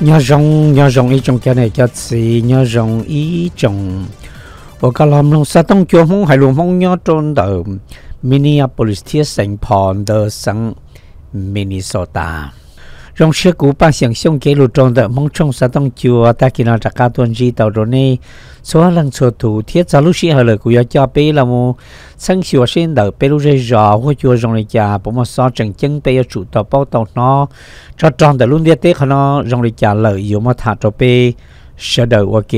nhớ rong nhớ rong ý trong cái này cho chị nhớ rong ý trong và cả làm lòng sa tông cho mong hay luôn mong nhớ trôn đầu Minneapolis thiết thành Paul ở sang Minnesota rong sẽ cú ba sáng xong cái lụt trôn đầu mong trong sa tông chùa ta kia nào chắc cả tuần gì tàu rồi này số lần số thủ thiết giáo lúc sĩ hờ lời của cho bé là mu sân sửa sinh đầu bé lúc rơi rõ hoặc chùa rồng này chả bố mà so chẳng chân bé chủ tàu bao tàu nó cho tròn tại luôn đi tết nó rồng lịch chả lời yếu mà thả cho bé sẽ đầu ok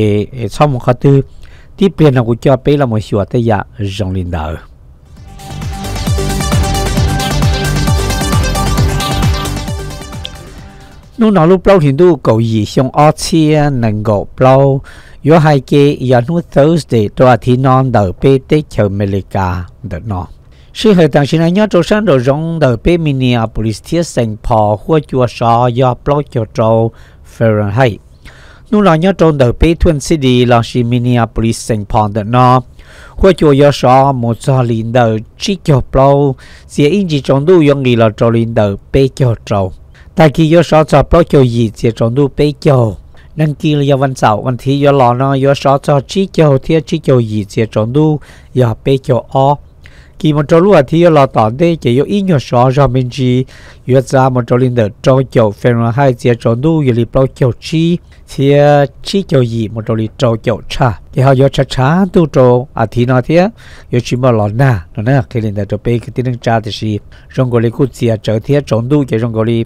sau một khóa tư tiếp bên là của cho bé là một sửa tế dạ rồng lịch đầu 侬哪路包天都够以上二千能够包，有还给要侬 Thursday 多少天能到北的球美利加的呢？是和当时呢，要早上就用到北明尼阿布里斯铁城跑或者啥要包就走 Fahrenheit。侬老要中到北屯市的老是明尼阿布里斯城跑的呢？或者要啥莫扎领导只叫包，是因此中都用你了做领导北叫走。แต่กี่ยศจอปลเกียวยีเจจงดูไปเกียวนั่งกี่เลยวันเสาร์วันที่ยอหลอนอยศจอชี้เกียวเทียชี้เกียวยีเจจงดูอย่าไปเกียวอ้อกี่มันจะรู้ที่ยอหลอตอนได้เกี่ยวอินยศจอมินจียศจามันจะลินเดอร์จงเกียวเฟรนไฮเจจงดูอย่าลีปลเกียวชี้เทียชี้เกียวยีมันจะลีจงเกียวชาเกี่ยวยศช้าตู้โจอาทิตย์นอเทียยศชิมอหลอนหน้านั่นนะเคลินเดอร์จะไปคือที่นั่งจ้าที่ชีจงกุลีกูเสียเจอเทียจงดูเกี่ยจงกุลี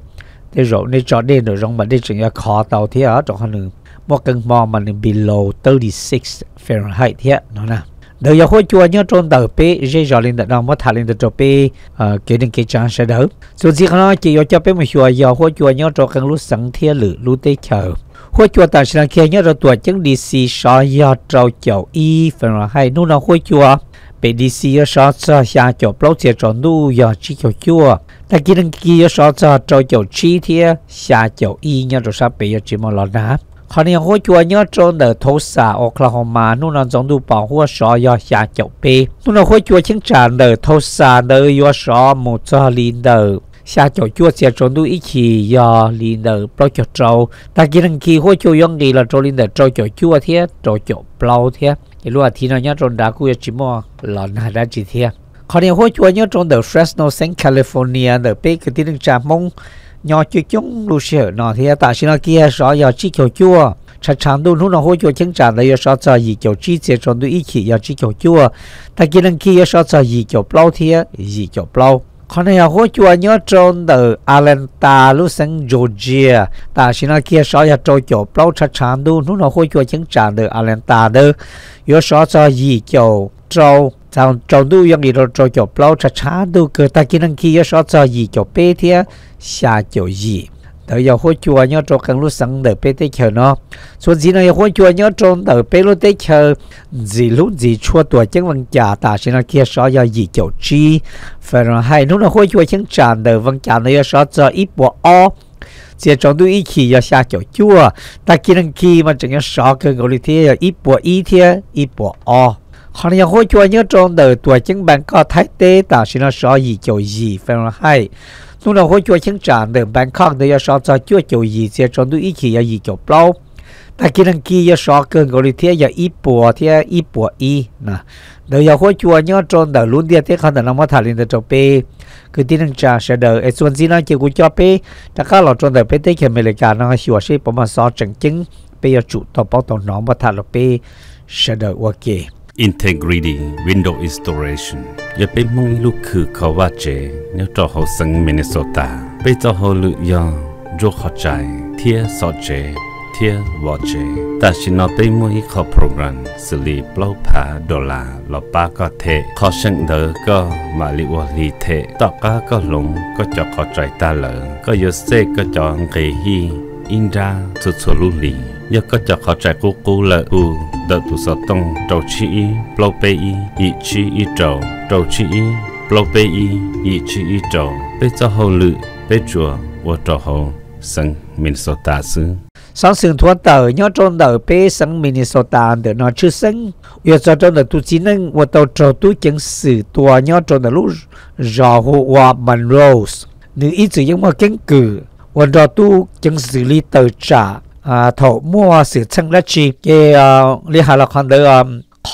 thế rồi nên cho nên rồi rằng mà để chừng khó tàu thế ở trong hơn một cơn mò mà nên below 36 Fahrenheit thế nó nè đời giờ hồi chùa nhớ trôn tờ pê dễ dò lên được đâu mất thà lên được trò pê ờ, kể đến cái trang sẽ đỡ số gì nó chỉ có cho pê một chùa giờ hồi chùa nhớ trò cần lúc sáng thế lử lúc tê chờ hồi chùa sẽ sao kia nhớ rồi tuổi chứng đi xì so giờ trâu chậu y phần là nô nào hồi chùa 被历史要少子下脚不接着路要只脚脚，但今人记要少子着脚七天下脚一年就上被要这么老难。可能我觉要中的投撒奥克拉荷马，努能总督保护少要下脚背，努能我觉清查的投撒的要少木扎林的。xa chỗ chua xe cho đu ý chỉ giờ lì nở bao chỗ trâu ta kia đăng ký hỗ chỗ yong đi là cho lì nở trâu chỗ chua thế trâu chỗ bao thế thì lúc thì nó nhớ trốn đá cua chỉ mò là nà ra chỉ thế còn nếu hỗ chỗ nhớ trốn ở Fresno San California ở bên cái tiếng trà mông nhỏ chưa chúng lu xe nó thế ta xin nó kia rõ giờ chỉ chỗ chua chặt chắn đun hú nó hỗ trợ chứng trả lại sao cho gì kiểu chi chế chọn đu ý chỉ giờ chỉ kiểu chua ta kia đăng ký sao cho gì kiểu bao thế gì kiểu bao คนเฮาหัวจัวยอจนเตออาเลนตาลุสังโจเจียตาชินาเกียสอยาโจโจเปล่าชัดชานดูนู่นหัวจัวจังจานเตออาเลนตาเตอยอสอจอยีโจโจจางจงดูยังอีโจโจเปล่าชัดชานดูเกิดตากินังคียอสอจอยีโจเปเทียชาโจยี tờ giờ hỗ chùa nhớ cho cần lúc sáng đợi bé tê chờ nó số gì này hỗ chùa nhớ cho đợi bé lúc tê chờ gì lúc gì chua tuổi chẳng văng trả ta sẽ nó kia so giờ gì chậu chi phải rồi hay lúc nó hỗ chùa chẳng trả đợi văng trả nó so giờ ít bỏ o chỉ trong tôi ít khi giờ xa chậu chua ta kia năng kia mà chẳng nhớ so cơ ngồi đi thế ít bỏ ít thế ít bỏ o họ nhà hỗ chùa nhớ cho đợi tuổi chẳng bạn có thái tế ta sẽ nó so gì chậu gì phải rồi hay นูนเอาหัวจวชิงจานเดิมแบงคอกเดียร์ชอบจะจวจยีเจจนดูอีขี่ยาอีจบเปล่าแต่กินังกียาชอเกินกอลิเทียยาอีปัวเทียอีปัวอีนะเดี๋ยวหัวจ้อนจนเดือดรุนเดียร์เทียขันแต่ละมัทาลินเดจบไปคือที่นั่งจาเสด็จไอ้ส่วนที่นั่งเกี่ยวกับจอเป้จะฆ่าเราจนเดือดไปเที่ยวเมริกานะฮะชัวชีประมาณสองจังจึงไปยาจุต่อปองต่อหน้องมัทาลเปเสด็จโอเค Integrity Window Installation อย่าไปมองลูกคือเขาว่าเจเนี่ยจอเขาสังมินนิโซตา ไปจอเขาลุยองจูขอใจ เทียสอเจ เทียวอเจ แต่ชินอไปมวยเขาโปรแกรมสลีปล่าผาดอลลาร์ลอป้าก็เทขอเชิงเดอก็มาลิวอลีเทตอก้าก็หลงก็จะขอใจตาเหลอก็ยศเซก็จองเกฮี อินดาสุดสลุลียก็จะขอใจกูกูละกูเดตุสตงเจ้าชีอีเปล่าเปอีอีชีอีเจ้าเจ้าชีอีเปล่าเปอีอีชีอีเจ้าไปเจ้าหูลือไปจัวว่าเจ้าหูสังมินโซตาซื้อ sáng sớm thuận tờ nhớ trong tờ bé sáng Minnesota để nó chưa sinh giờ cho trong tờ tu chỉ năng và tàu trâu tu chứng sự tòa nhớ trong tờ lúc rõ hộ hòa Monroe nữ ý chữ những mà kiến cử và trò tu chứng xử lý tờ trả à thổ mua sự chân đất chi cái ờ, lý hà là khoản đời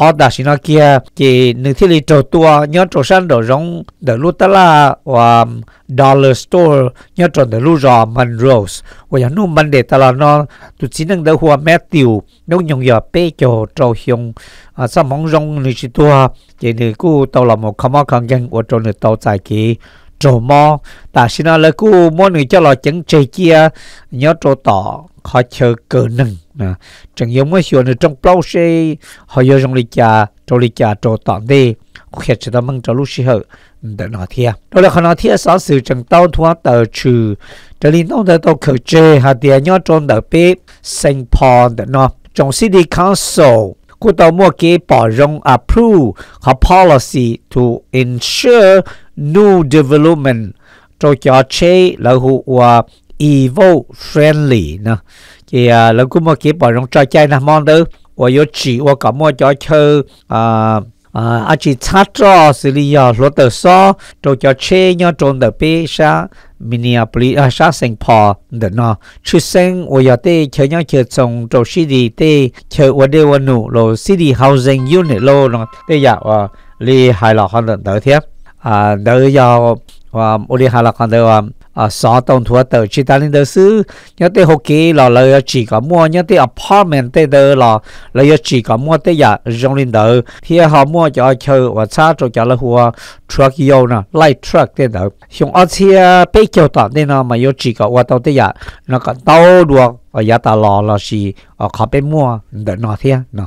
họ đã xin nó kia thì những thứ lý trổ tua nhớ trổ sản đồ rong đồ lúc đó là và ờ, dollar store nhớ trổ đồ lúc rõ mình rose và nhớ nu mình để ta là nó tụ chỉ năng đồ hoa mẹ tiêu nếu nhung giờ bê cho trổ hiong à sao mong rong nữ chỉ tua thì nữ cũ tàu là một không có khăn gian của trổ tàu giải kỳ trổ mò ta xin nó là cũ mỗi người cho là chẳng chơi kia nhớ trổ tỏ họ chờ cờ nâng nè chẳng giống mấy chuyện trong bao xe họ giờ trong lịch trà trong lịch trà trò tạm đi khi chúng ta mang cho lúc xí hở để nói thiệt đó là họ nói thiệt sáu sự chẳng tao thua tờ trừ trở lên tao tờ tao khởi chế hạt tiền nhau trong tờ bếp sinh pòn để nó trong city council cô tao mua kế bỏ rong approve họ policy to ensure new development cho cho chế là hữu evil friendly nè thì à, lần cũng một cái bỏ trong trò chơi nè mong đó và yo chỉ và cả mua trò chơi à à, à chỉ thắt cho xử lý giờ lót tờ so trò trò chơi nhau trộn tờ bê sa Minneapolis à sa Saint Paul đó nè chú sinh và yo tê chơi nhau chơi trong trò city tê chơi và đều và nụ lo city housing unit lo nè tê giờ dạ, à li hài lòng hơn tờ thiếp à đỡ giờ và ô đi hà là còn đâu à sáu tầng thua tàu chỉ ta linh đó sư nhớ tới hồ kỳ là là chỉ có mua nhớ tới apartment tới đó là là chỉ có mua tới nhà trong linh đó thì họ mua cho chơi và xa cho cho là hoa truck yêu nè light truck tới đó xong ở xe bây giờ đó nên là mà yêu chỉ có qua tàu tới nhà nó còn tàu được và nhà ta lo là gì ở khó bên mua được nó thế nào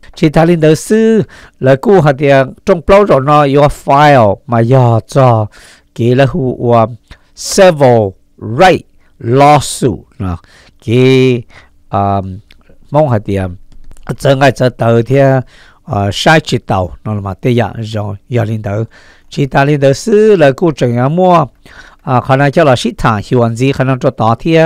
chỉ ta linh đầu sư là cô hạt tiền trong bao rồi nó your file mà giờ cho kỹ là hu um, à, several right lawsuit nó kỹ um, mong hạt tiền chân ngay cho tờ thì à, à sai chỉ tàu nó là mà tây dạng rồi giờ linh đầu chỉ ta linh đầu sư là cô chẳng mua à khả năng cho là sĩ thả hiệu gì khả năng cho tỏ thì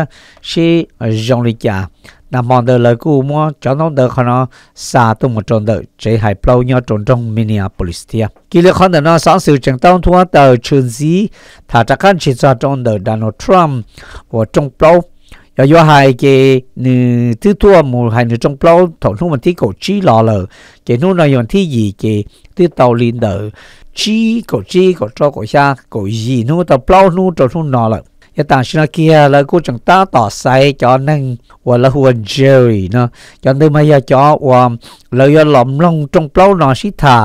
sĩ dòng linh giả na mong đợi lời cũ mua cho nó đợi khăn nó xa tôi một tròn đợi chế hải plau nhau tròn trong Minneapolis thia kỳ lệ khăn đợi nó sáng sự chẳng tông thua tờ trường gì thả chắc khăn chỉ cho tròn đợi Donald Trump và trong plau Và do hai cái nữ thứ thua một hai nữ trong plau thổ nô mình thi cổ chi lò lờ cái nô này còn thi gì cái thứ tàu liên đợi chi cổ chi cổ cho cổ xa cổ gì nô tàu plau nô tròn nô nọ lợ ยต่างชนะเกียแล้วกูจังต้าต่อไซจอนึงว่าละหัวเจอรี่เนาะจอนดึงมายาจอว่าแล้วยอหลอมลงจงเปล่าหนอชิทา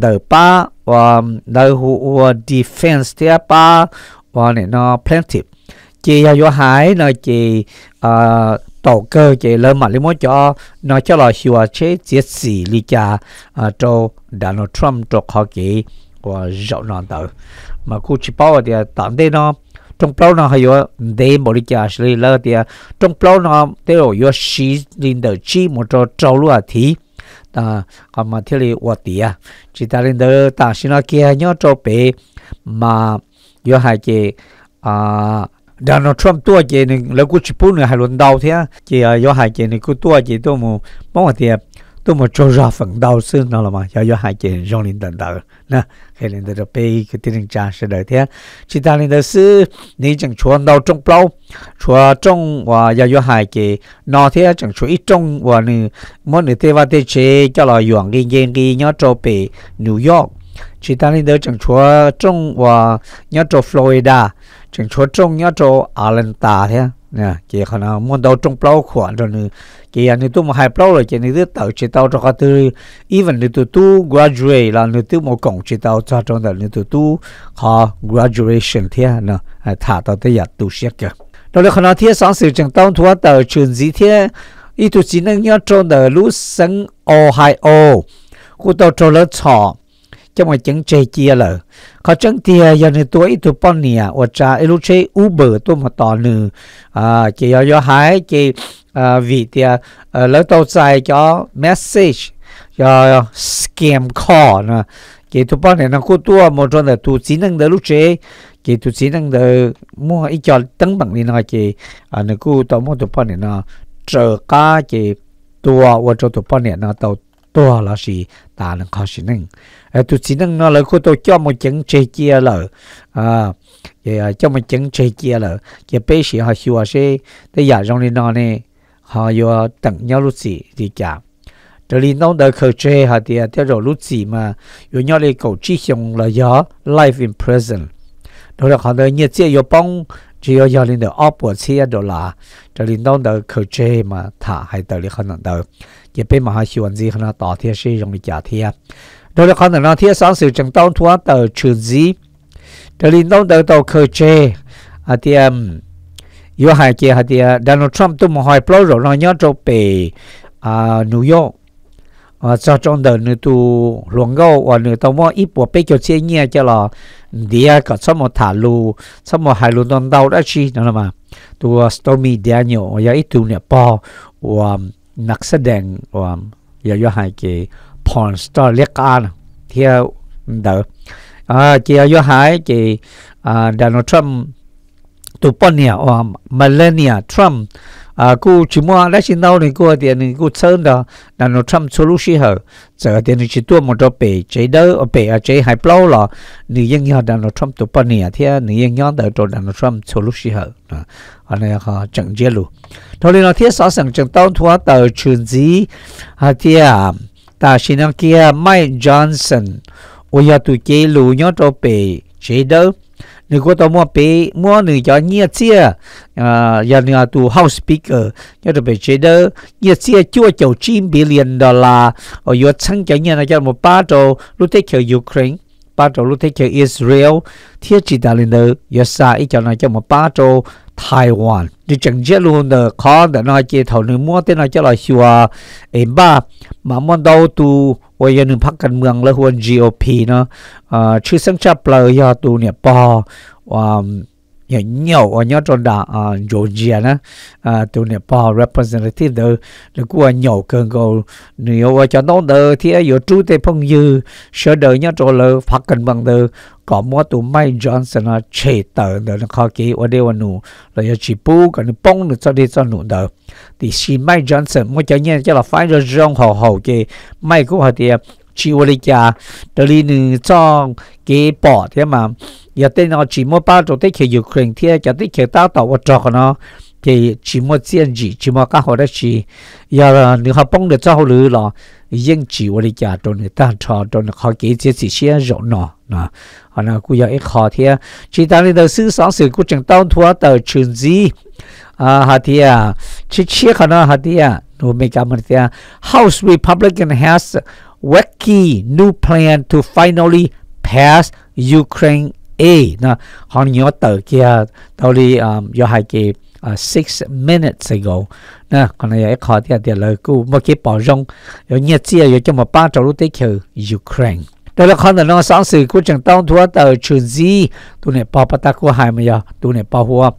เดอป้าว่าเดอหัว defense เทียป้าว่าเนี่ยเนาะ plaintiff จียาโยหายเนาะจีเอ่อต่อเกอจีเริ่มมาลิมอจอเนาะจะรอชัวเชเจียสีลิจาเอ่อโจดานอทรัมป์โจคอกีว่าเจ้านอนเตอมากูชิปาวเดียตามได้เนาะ trong plau nó hay để một đi chả xử lý lơ thì trong plau nó thế rồi yo xí lên đời chi một trò trâu luôn thì à còn mà thế là vật gì à chỉ ta lên đời ta xin nó kia nhớ trâu bé mà yo hay cái à Donald Trump tua chỉ nên lấy cú chụp nữa hay luận đầu thế chỉ yo hay chỉ nên cú tua chỉ tôi mà mong là tôi mà cho ra phần đau xương nào là mà cho cho hai chuyện rong lên tận tờ nè khi lên tờ bê cái tiếng cha sẽ đợi thế chỉ ta lên tờ sư nếu chẳng chuan đau trong bao, chua trong và giờ cho hai chị nó thế chẳng chuối trong và nữ mỗi nữ tê và thế, chế cho là yuan cái gen cái nhớ cho bê New York chỉ ta lên tờ chẳng chua trong và nhớ cho Florida chẳng chua trong nhớ cho Atlanta thế nè chỉ khả năng muốn đau trong bao khoảng rồi ki ya nitu mo hai pro lo che ni tu tao che tao ka từ even nitu tu graduate là la nitu mo kong che tao cha chong da nitu tu ha graduation thia à, na à, tha tao tới giờ tu shek ka đó là khả thiên sáng sự chẳng tông thua tờ trường dĩ thế ý tu chỉ năng nhớ trôn tờ lũ sân Ohio, hai ô khu tàu trôn lớn trò cho mọi chẳng chê chia lờ khó chẳng tia giờ này tôi ý tu bọn nè ở cha ý lũ chê u bờ tôi mà tỏ nữa à chỉ giờ do hái chỉ uh, vì thì à, à, lấy tàu dài cho message cho scam call nè cái tụ bọn này nó có tua một trong là tụ chỉ năng đỡ lúc chế cái tụ chỉ năng đỡ mua ít cho tăng bằng này nó cái à nó cứ tàu mua tụ bọn này nó trở cả cái tua và cho tụ bọn này nó tàu tua là gì ta là khó xin năng à tụ chỉ năng nó là cứ tàu cho một chân chế kia lỡ à cái cho một chân chế kia lỡ cái bây giờ họ xua xe tới giờ trong này nó này họ yo tận nhau lúc gì thì cả trở lên nông đời khởi chế họ thì theo rồi lúc gì mà yo nhau đi cầu chỉ dùng là gió life in prison đó là họ đời nhiệt chế yo bông chỉ yo yo lên đời ốp của xe đó là trở lên nông đời khởi chế mà thả hay đời lên họ đời chỉ bên mà họ chuẩn gì họ tỏ theo sử dụng đi cả theo đó là họ đời nó theo sáng sự chẳng tông thua tờ trừ gì trở lên nông đời đầu khởi chế à thì yo hai che ha tia Donald Trump tu mo hai plo ro no nyo cho à, New York à cho trong đời nữa tu luồng gâu và nữa tao mua ít bộ bê kiểu chế nhẹ là địa cả một thả lù một hai lù đầu đã chi nữa mà tu Stormy Daniel và ít tu nè po và nặc sẽ đèn và và do hai cái porn star liệt an theo đỡ à chỉ do hai cái à, Donald Trump tu bọn nhà ở Melania Trump à cô chỉ mua lấy xin đâu này cô tiền này cô sơn đó là nó Trump số lúc xí hở giờ tiền chỉ tua một đôi bể chế đỡ ở bể ở hai plau là nữ dân nhau là Trump tu bọn nhà thế nữ dân nhau đỡ rồi là nó Trump số lúc xí hở à này họ chẳng chia luôn thôi nên nó sáu sẵn chẳng tao thua tờ chuyện gì à à ta xin kia Mike Johnson ôi ya tu chế lù nhau đôi bể chế 如果到莫被莫你叫热些，啊，要你要读 house speaker，要特别觉得热些就就几 billion dollar，哦，要参加热那叫莫巴州，路得叫 Ukraine。巴州路得叫 Israel，天知道了呢，要啥？一叫那叫莫巴州。台湾，你整只路的靠的那街头，你摸的那叫来说啊，哎吧，慢慢到都我也能拍กันเมืองแล้วควร GOP เนาะอ่าชื่อสังชาติเปล่ายาตูเนี่ยปอว่า nhớ nhỏ ở nhớ cho đã ở à, Georgia nè à tụi nè pa representative đó là của nhỏ cơn cầu, nhiều ở cho nó đờ thì ở chú tây phong dư sợ đờ nhớ cho lỡ phát cần bằng đờ có mua tụi Mike Johnson à chế tờ đờ nó khó kỹ ở đây ở nụ là giờ chỉ bu cái nó bông nó cho đi cho nụ đờ thì xin Mike Johnson mua cho nhớ cho là phải rồi rong hầu hầu kì Mike cũng họ thì à, chỉ 我哋家，这里呢装几百的嘛，有的呢只么包着的去 Ukraine 贴，有的去打到我做个呢，给只么建议，只么搞好的是，要你好帮的做了咯，应只我哋家都呢单查都呢好几只是些肉呢，那可能古要一好贴，其他呢都是上水古正当土的村子啊，好贴啊，去切可能好贴啊，我没干么贴，House Republican has wacky new plan to finally pass Ukraine aid. Now, on your tờ kia, Tao đi um, your high key uh, six minutes ago. Now, còn này khó thì thì lời cũ một cái bảo rong, có nhớ chia có cho một ba trâu lúc tới kiểu Ukraine. Đó là con nó sáng sử của chẳng tông thua tờ chuyện gì, tụi này bảo bắt ta của hai mà giờ, tụi này bảo hùa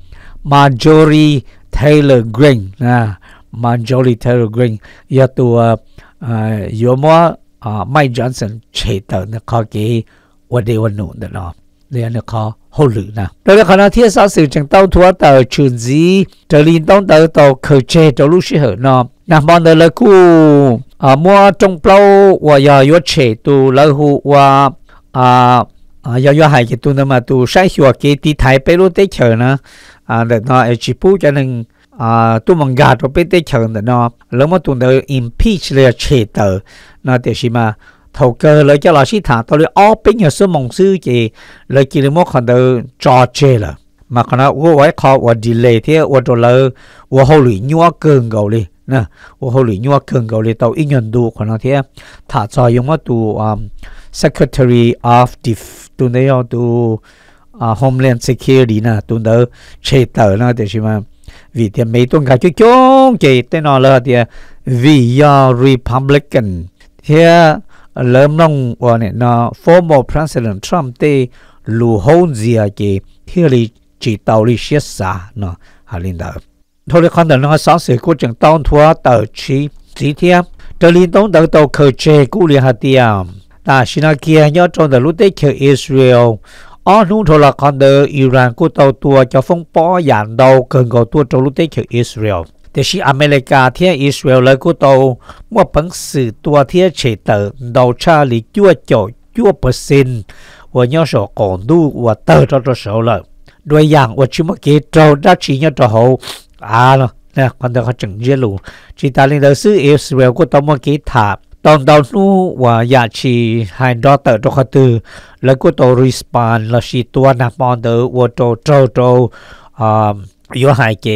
Marjorie Taylor Greene, na Marjorie Taylor Greene, giờ tụi 有么อ่าไม่จอห์นสันเฉดเนี่ยเขาเกี่วันเดียวหนุนเนาะเรี่องนี่ยเขาหูหลือนะแล้วเขาเนีที่สาสื่อจังเต้าทัวร์ต่อชุนจีจะลินต้องเต่าต่อเขเชยจะรูกเชือเนาะนะมอนเดลกูอ่ามัวจงเปล่าว่าอย่ายัดเฉดตัวแล้วหัวอ่าอ่าอย่ายัดหายกันตัวนั่นมาตัวใช้หัวเกี่ยตีไทยไปรู้ได้เชยนะอ่าเด็กน้อยจีบูจะหนึ่งอ่ตมงาัว啊，都蒙家都被得抢的喏，那么懂得 impeach 的切的，那就是嘛，头个来叫老师谈，到了二兵也是蒙书记，来记了么看到抓住了。มาขณะวัวไว้ขอวัาดีเลยที่วัาตัวเลยวัวหัวหลุยนัวเกิงเกาหลีนะวัวหัวหลุยนัวเกิงเกาหลีตัวอีกยันดูคณะที่ถ้าจะยังว่าตัวอ่า secretary of def ตัวนี้ตัวอ่า homeland security นะตัวเดอเชตเตอร์นะเดี๋ยใช่ไหม vì thì mấy tuần cả chú chung chỉ tên nó là thì vì do Republican thì lớn nông của này nó former President Trump thì lù hôn gì à chỉ thì là chỉ tàu đi xét xa nó hà linh đạo thôi con đường nó sáng sửa của trường tông thua tờ chi chỉ thiêm trở lên tông tàu tàu khởi chế của liên hạt tiệm ta xin kia nhớ trong tờ lúc tết Israel ở ờ, nung thô là con đờ Iran của tàu tua cho phong bỏ dàn đầu cần gọi tua trâu lúc tế kiểu Israel Thế thì si America thiên Israel lời của tàu mua bằng sự tua thiên chế tờ đầu cha lý chúa chỗ chúa bờ xin và nhau sổ còn đu và tờ cho cho sổ lời đôi dạng và chúng mà kế trâu đã chỉ nhau cho hậu à nè quan đờ họ chẳng dễ lù chỉ ta lên đầu sư Israel của tàu mua kế thạp ตอนดาวนู้ว่าอยากชีห้ดอเตอร์ดอกตือแล้วก็ตัวรีสปอนแล้วชีตัวนักมอนเดอร์วัวโตโตโตอ่าอยู่หายเก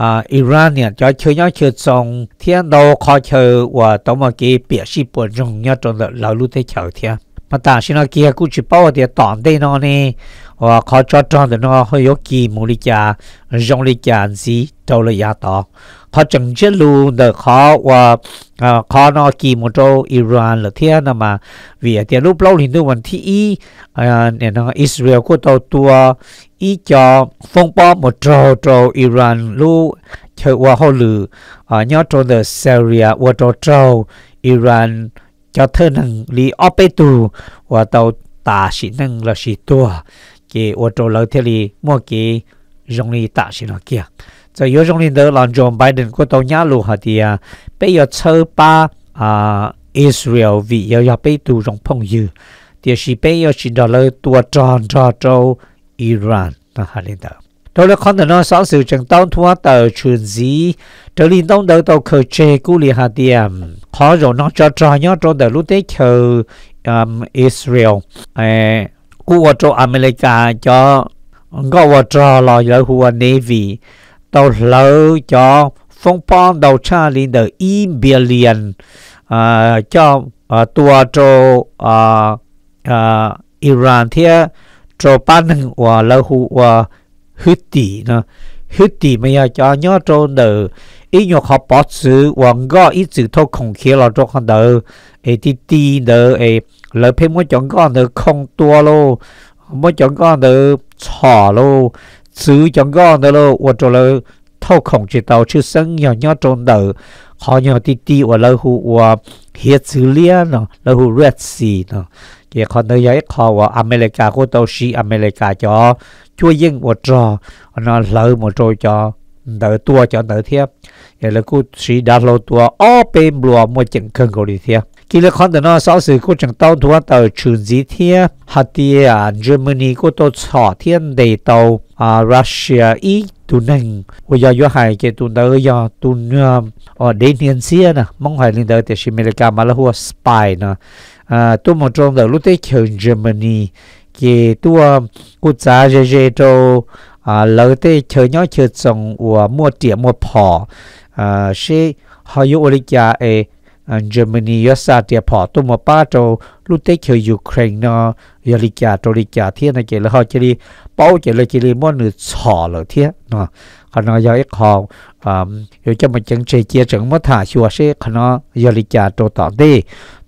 อ่าอิรันเนี่ยจะเชื่อเชื่อทรงเทียนโดคอเชื่อว่าตัวงมา่กี้เปียชีปวดจงเนี่ยจนเราลุ้ได้เฉยเทียมาตาชินาเกียกูชิปเาเดียต่อนได้นอนเอี่ว่าเขาจอดจอดแต่น้อเขายกกีมูลิจายงลิจานสีเจ้าเลยยาต่อเขาจังเชื่อรู้เด็กเขาว่าเขานอกีมูโตอิหร่านหรือเทียนมาเวียเตียรูปเล่าหินด้วยวันที่อีเนี่ยนะอิสราเอลก็ตัวตัวอีจอฟงป้อมโตโตอิหร่านรู้เชื่อว่าเขาลือยอดโวเดอร์เซเรียว่าโตโอิหร่านจะเท่านึงลีออเปตูว่าตัวตาสินึ่งละสิตัว cái ô tô lâu thế li mua ki rong li tạ xin nó kia cho yếu rong li đỡ làm John Biden có tàu nhá lù hả thì à bây giờ chơi ba à Israel vì giờ giờ bây tu rong phong dư thì là bây giờ chỉ đỡ lời tua tròn cho châu Iran nó hả lên đó đó là con nó sáu sự chẳng tông thua tờ truyền gì trở lên tông đỡ tàu khởi chế cú li hạt tiệm khó rồi nó cho trò nhớ cho đỡ lúc tế chờ um, Israel eh, หัวโจอเมริกาจอก็ว่าจอลอยหัวเนวีตัวเลาจอฟงปอนดาวชาลินเดอร์อีเบียเลียนอ่าจอตัวโจอ่าอ่าอิหร่านเทียโจปานึงว่าเลาหัวฮึตีนะฮึตีไม่อยากจอยอโจเดอร์一用好保持往个一直透空气了，做看到诶滴滴的诶，来偏莫讲讲的空多咯，莫讲讲的吵咯，只讲讲的咯，我做了透空气到去生养养中的，好养滴滴我老虎我黑子脸呢，老虎 red sea 呢，也看到有一看我阿美利加或到西阿美利加咗，最应我做，那老么做咗。đỡ tua cho đỡ thiệp giờ là cô sĩ đã lâu tua ó bên bùa mua chừng cân cầu đi thiệp khi là con nó sau sự cô chẳng tàu tua tờ chuyển gì thiệp Hà thì à Germany cô tôi xỏ thiên đầy tàu à Russia ý tu nâng bây giờ do hai cái tu đỡ do tu ở ờ, đến hiện xưa nè mong hai linh đỡ thì sĩ America mà là hua spy nè à tôi một trong đỡ lúc tới Germany cái tua cô cha Jeje tàu เ老的吃肉吃เช莫点莫跑，啊，是还有我的่诶。อ่าม e r เตี y ยวมออ่ชเสาเดียพอตัวมาป้าโตลุเตเคยยูเครนเนาะยาริกาโตริกาเทียนะเกลืญฮอเจริญเป้าเกลือเจริญม้วนหรือฉอเลยเทียนาะขณะยาเอกของ อ่าอยู่จะมาจังเจเจจังมัธาชัวเชขณะยาลิกาโตต่อได้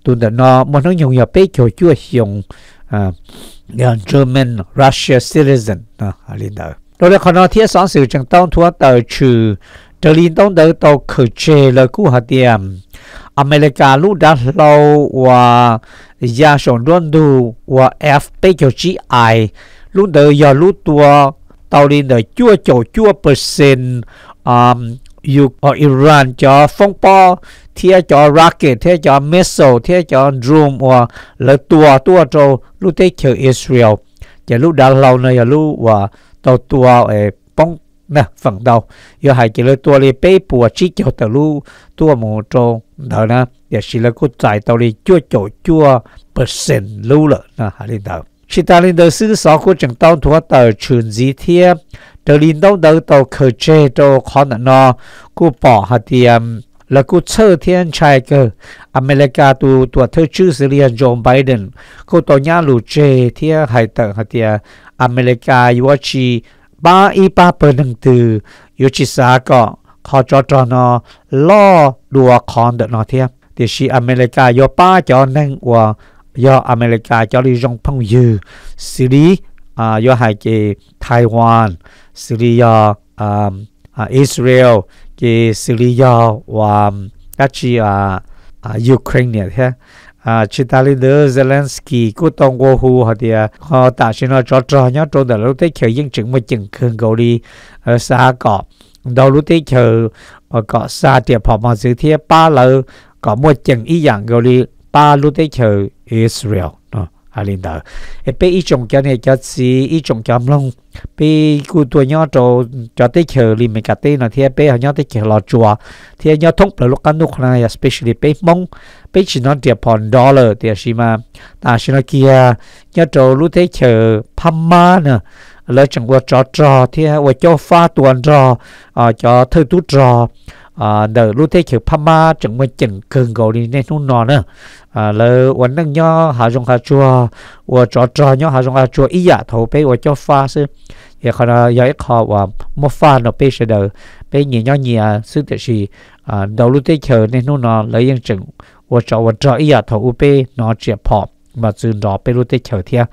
ตันเดนอมันต้องยงยาเป้เคยช่วยยงอ่าเงนเจอร์แมนรัสเซียซิลิเซนนะอะไรนั่นโดยคะที่สองสื่อจังต้องทัวเตอร์ชื่อเดลินต้องเดินต่กเจเลกูฮาเตียม อเมริกาลูดัลโลว่ายาส่งรุนดูว่าเอฟเปจีไอลูเดอยาลูตัวเตอลินเดชั่วโจจั่วเปอร์เซนต์อยู่อิรันจอฟงปอเทียจอรักเกตเทียจอเมโซเทียจอดรูมว่าลตัวตัวโจลูเทตเชอิสราเอลจะลูดัลโลเนียลูว่า到多诶帮那放到，要还记得多哩背部啊，只脚的路多么重，然呢也是了个在到哩脚脚脚不省路了，那还领导。是大领导是少个正当土到全几天，到领导到到口车到可能呢，个把下点。แล้วก็เชื่อเทียนชายก็อเมริกาตัวตัวเธอชื่อสิเรียนจมไบเดนก็ตอยาลูเจที่ไฮเตอร์เทีย อเมริกายั่ชีบ้าอีป้าเปิดหนึ่งตือยุ่ชิสาก็ขอจอจอนอล่อดัวคอนเดนอเทียดิ๋ชีอเมริกายูป้าจอนึงว่ายออเมริกาจอริจงพงยือสิรีอ่ายอไฮเจไต้หวันสิริยออ่าอิสราเอล cái Syria và các chị à à Ukraine thế à chỉ ta lên đó Zelensky của toàn quốc hu họ thì à, họ ta xin nó cho cho nhá trong đó lúc thấy kiểu dân chứng mà chứng cường cầu đi ở xa cọ đầu lúc thấy kiểu ở cọ xa địa họ mà giữ thế ba lâu có một chứng ý dạng cầu đi ba lúc thấy kiểu Israel đó à linh đờ, e pe ít trồng cái này cho xí ít trồng cho lông pe cụ tuổi nhỏ cho cho tới chờ liền mình cả tên là thì pe họ nhỏ tới chờ lo chùa thì nhỏ thông là lúc ăn nục này especially pe mông, pe chỉ nó tiền phần dollar thì xí mà ta xí nó kia nhỏ cho lúc tới chờ pama nè lỡ chẳng qua trò trò thì qua cho pha tuần trò à, cho thơ tú trò à đờ lúc thế kiểu Pama chẳng mà chẳng cần gọi đi nên nó nọ nữa à lỡ vẫn đang nhau hà dùng hà chua và trò trò nhau hà dùng hà chua ý giả thầu bé và cho pha sư thì còn là giải khó và một pha nó bé sẽ đờ bé nhỉ nhớ nhỉ à, sư tự sĩ à đầu lúc thế kiểu nên nó nọ lấy yên chừng và trò và trò ý giả thầu bé nó chỉ phọp mà từ đó bên lúc tới chờ theo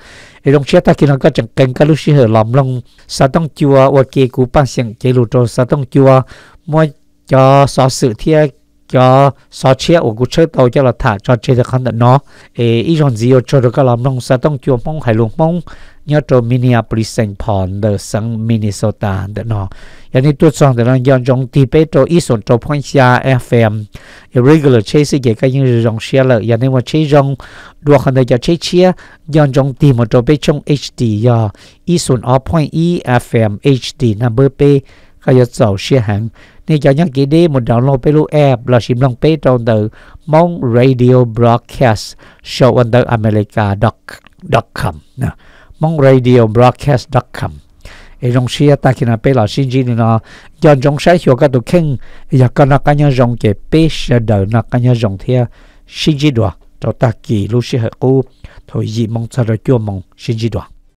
thì đồng chết ta khi nó có chẳng cần các lúc xí hở lòng lòng sao tông chua và kê cú bằng sáng kê lụ trò sao tông chua mỗi จอสอสือเทียจอสอเชียอกุเชตโตจะเราถาจอเชจะขันดเนาะเออีจอนซีโอจอดก็ลำนองสะต้องจวมองไฮลงมองเนื้อตัวมินิอาปริเซนพอนเดอสังมินิโซตาเดเนาะอย่างนี้ตัวสองเดนย้อนจงตีเปโตอีสนโตพันชาเอฟเอ็มอย่าเรกูเลอร์เชสิเกก็ยังจงเชียร์เลยอย่างนี้ว่าเชยงดวงคันเดจะวเชเชียย้อนจงตีมอโตเปชงเอชดียออีสนอพันอีเอฟเอ็มเอชดีนับเบอร์เปก็ยศสาวเชียหังนี่จะยังกี่ดีมันดาวน์โหลดไปลูแอบเราชิมลองไปตรงเดอมอง radio broadcast show อันเดออเมริกา dot dot com นะมอง radio broadcast dot com ไอ้ลงเชียตาคินาไปเราชินจีนี่เนาะย้อนจงใช้หัวก็ตุกเข่งอยากก็นักกันยังจงเก็บไปเสดอนักกันยังจงเทียชินจีดัวเราตากี่รู้เชียกูถอยยีมองสระจั่วมองชินจีดัว